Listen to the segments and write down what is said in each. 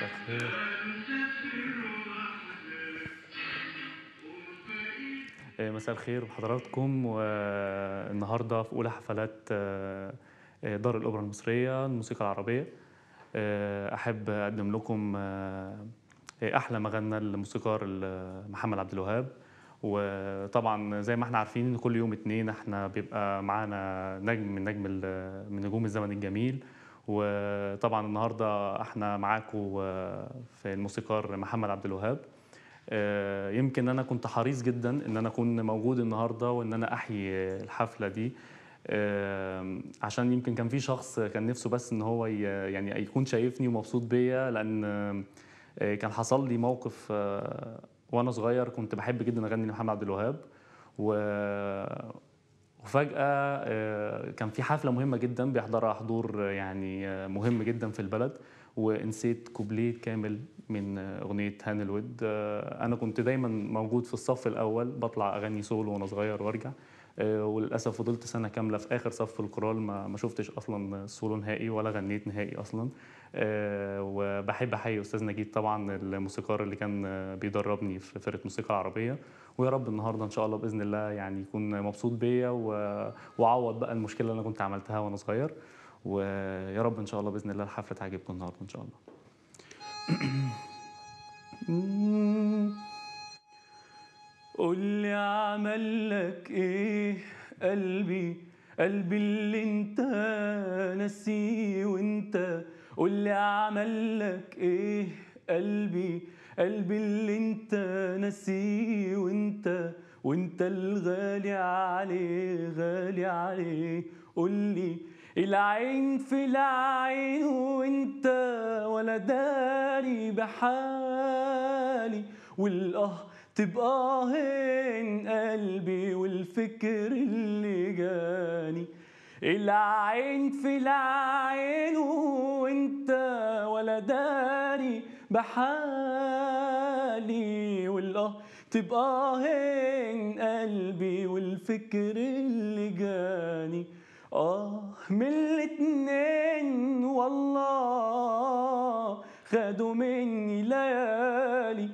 تطهير آه، مساء الخير بحضراتكم والنهارده في اولى حفلات آه، آه، دار الاوبرا المصريه الموسيقى العربيه احب اقدم لكم احلى مغنى للموسيقار محمد عبد الوهاب وطبعا زي ما احنا عارفين ان كل يوم اتنين احنا بيبقى معانا نجم من نجم من نجوم الزمن الجميل وطبعا النهارده احنا معاكم في الموسيقار محمد عبد الوهاب آه، يمكن انا كنت حريص جدا ان انا اكون موجود النهارده وان انا احيي الحفله دي آه، عشان يمكن كان في شخص كان نفسه بس ان هو يعني يكون شايفني ومبسوط بيا لان آه، كان حصل لي موقف وانا صغير كنت بحب جدا اغني لمحمد عبد الوهاب و وفجأة آه، كان في حفلة مهمة جدا بيحضرها حضور آه، يعني آه، مهم جدا في البلد ونسيت كوبليه كامل من أغنية هان الود أنا كنت دايما موجود في الصف الأول بطلع أغني سولو وأنا صغير وأرجع آه، وللاسف فضلت سنه كامله في اخر صف الكورال ما, ما شفتش اصلا سولو نهائي ولا غنيت نهائي اصلا آه، وبحب احيي استاذ نجيب طبعا الموسيقار اللي كان بيدربني في فرقه موسيقى عربيه ويا رب النهارده ان شاء الله باذن الله يعني يكون مبسوط بيا واعوض بقى المشكله اللي انا كنت عملتها وانا صغير ويا رب ان شاء الله باذن الله الحفله تعجبكم النهارده ان شاء الله قولي عمل لك ايه قلبي قلبي اللي انت ناسيه وانت قولي عمل لك ايه قلبي قلبي اللي انت ناسيه وانت وانت الغالي عليه غالي عليه قولي العين في العين وانت ولا داري بحالي والقهر تبقى هين قلبي والفكر اللي جاني العين في العين وانت ولا داري بحالي والله تبقى هين قلبي والفكر اللي جاني اه من الاتنين والله خدوا مني ليالي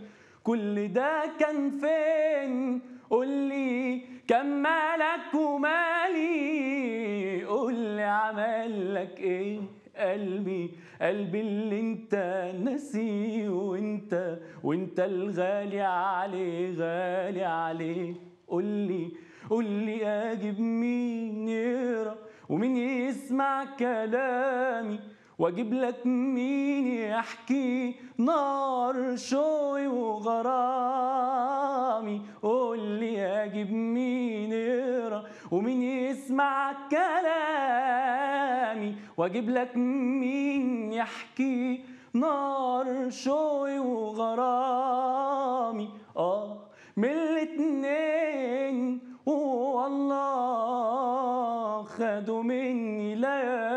كل ده كان فين قول لي كان مالك ومالي قول لي عمل لك ايه قلبي قلبي اللي انت نسي وانت وانت الغالي عليه غالي عليه قول لي قول لي اجيب مين يقرا ومين يسمع كلامي واجيب لك مين يحكي نار شوي وغرامي قول لي اجيب مين يرى ومين يسمع كلامي واجيب لك مين يحكي نار شوي وغرامي اه من الاتنين والله خدوا مني لا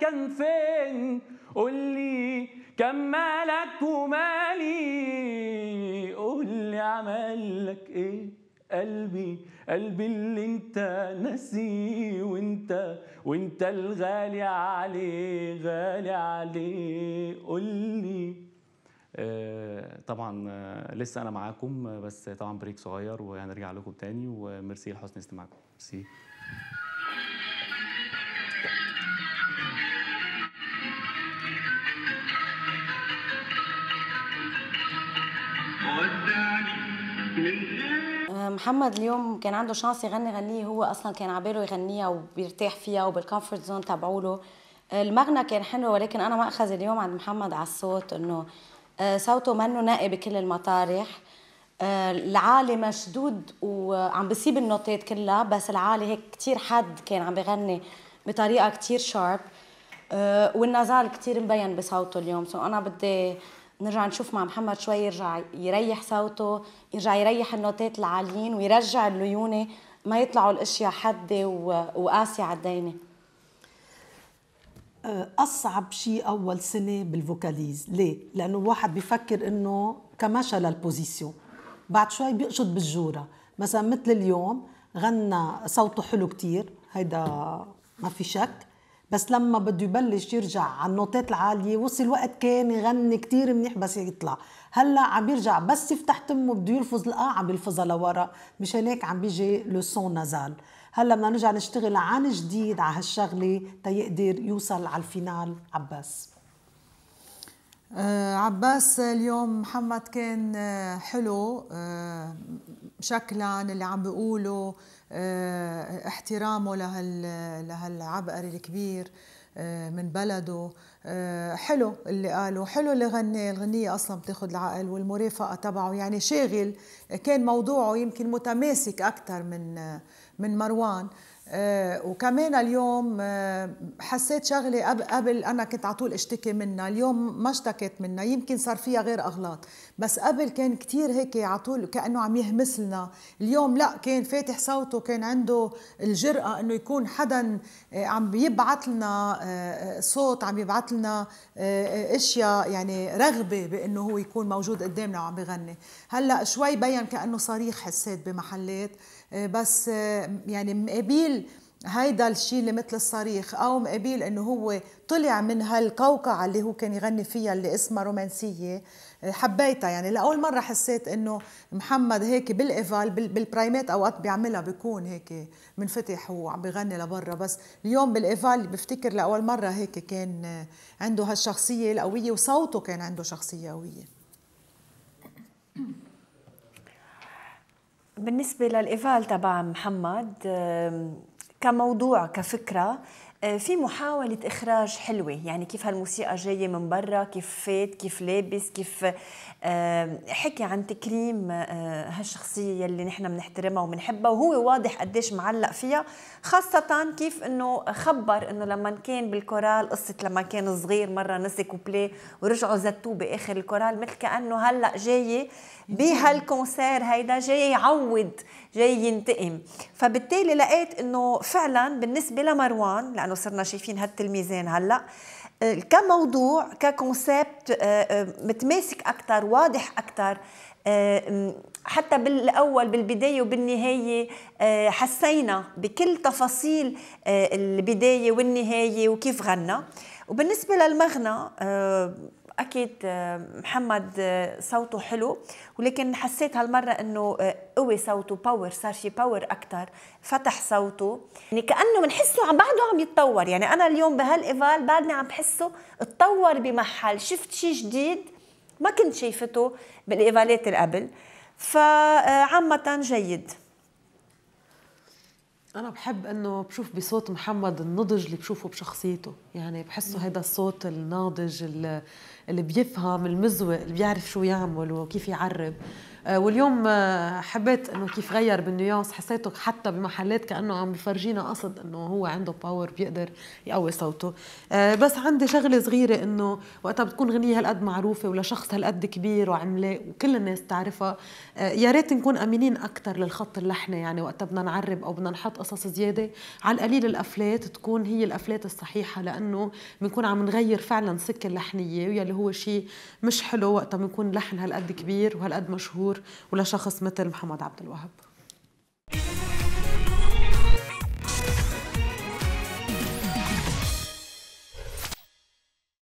كان فين قول لي كان مالك ومالي قول لي عمل لك ايه قلبي قلبي اللي انت نسي وانت وانت الغالي عليه غالي عليه قول لي آه طبعا آه، لسه انا معاكم آه، بس طبعا بريك صغير وهنرجع لكم تاني وميرسي لحسن استماعكم ميرسي آه، محمد اليوم كان عنده شانس يغني غنية هو اصلا كان عباله يغنيها وبيرتاح فيها وبالكومفورت زون تبعوله آه، المغنى كان حلو ولكن انا ماخذ اليوم عند محمد على الصوت انه آه، صوته منه نقي بكل المطارح العالي مشدود وعم بسيب النوتات كلها بس العالي هيك كتير حد كان عم بغني بطريقه كتير شارب والنزال كتير مبين بصوته اليوم سو انا بدي نرجع نشوف مع محمد شوي يرجع يريح صوته يرجع يريح النوتات العاليين ويرجع الليونه ما يطلعوا الاشياء حاده وقاسيه على الدينه أه، اصعب شيء اول سنه بالفوكاليز ليه لانه الواحد بيفكر انه كمشى للبوزيسيون بعد شوي بيقشط بالجوره مثلا مثل اليوم غنى صوته حلو كتير هيدا ما في شك بس لما بده يبلش يرجع على النوتات العاليه وصل وقت كان يغني كتير منيح بس يطلع هلا عم يرجع بس يفتح تمه بده يلفظ الاه عم يلفظها لورا مشان هيك عم بيجي لو نزال نازال هلا بدنا نرجع نشتغل عن جديد على هالشغله تيقدر يوصل على الفينال عباس آه عباس اليوم محمد كان آه حلو آه شكلا اللي عم بيقوله آه احترامه لهال لهالعبقري الكبير آه من بلده آه حلو اللي قاله حلو اللي غناه الغنية أصلا بتاخد العقل والمرافقة تبعه يعني شاغل كان موضوعه يمكن متماسك أكثر من آه، من مروان آه، وكمان اليوم آه، حسيت شغلة قبل أنا كنت على طول اشتكي منها اليوم ما اشتكيت منها يمكن صار فيها غير أغلاط بس قبل كان كتير هيك على طول كأنه عم يهمس لنا اليوم لا كان فاتح صوته كان عنده الجرأة أنه يكون حدا آه، عم بيبعث لنا صوت عم يبعث لنا اشياء يعني رغبة بأنه هو يكون موجود قدامنا وعم بغني هلأ شوي بين كأنه صريخ حسيت بمحلات بس يعني مقابل هيدا الشيء اللي مثل الصريخ او مقابل انه هو طلع من هالقوقعه اللي هو كان يغني فيها اللي اسمها رومانسيه آه، حبيتها يعني لاول مره حسيت انه محمد هيك بالايفال بالبرايمات اوقات بيعملها بيكون هيك منفتح وعم بغني لبرا بس اليوم بالايفال بفتكر لاول مره هيك كان آه، عنده هالشخصيه القويه وصوته كان عنده شخصيه قويه بالنسبه للايفال تبع محمد كموضوع كفكره آه، في محاولة إخراج حلوة يعني كيف هالموسيقى جاية من برا كيف فات كيف لابس كيف آه، حكي عن تكريم آه، هالشخصية اللي نحن بنحترمها وبنحبها وهو واضح قديش معلق فيها خاصة كيف إنه خبر إنه لما كان بالكورال قصة لما كان صغير مرة نسي كوبلي ورجعوا زتوه بآخر الكورال مثل كأنه هلأ جاية بهالكونسير هيدا جاي يعوض جاي ينتقم فبالتالي لقيت إنه فعلا بالنسبة لمروان لأنه لانه صرنا شايفين هالتلميذين هلا آه، كموضوع ككونسبت آه، آه، متماسك اكثر واضح اكثر حتى بالاول بالبدايه وبالنهايه حسينا بكل تفاصيل البدايه والنهايه وكيف غنى وبالنسبه للمغنى اكيد آه، محمد آه، صوته حلو ولكن حسيت هالمره انه آه، قوي صوته باور صار شي باور اكثر فتح صوته يعني كانه بنحسه عم بعده عم يتطور يعني انا اليوم بهالايفال بعدني عم بحسه اتطور بمحل شفت شي جديد ما كنت شايفته بالايفالات اللي قبل فعامه جيد أنا بحب إنه بشوف بصوت محمد النضج اللي بشوفه بشخصيته، يعني بحسه هيدا الصوت الناضج اللي بيفهم المزوق اللي بيعرف شو يعمل وكيف يعرب، آه، واليوم آه، حبيت انه كيف غير بالنيوانس حسيته حتى بمحلات كانه عم بفرجينا قصد انه هو عنده باور بيقدر يقوي صوته آه، بس عندي شغله صغيره انه وقتها بتكون غنيه هالقد معروفه ولشخص هالقد كبير وعملاق وكل الناس تعرفها يا ريت نكون امينين اكثر للخط اللحني يعني وقتها بدنا نعرب او بدنا نحط قصص زياده على القليل الافلات تكون هي الافلات الصحيحه لانه بنكون عم نغير فعلا سكه اللحنيه يلي هو شيء مش حلو وقتها بنكون لحن هالقد كبير وهالقد مشهور الدستور ولشخص مثل محمد عبد الوهاب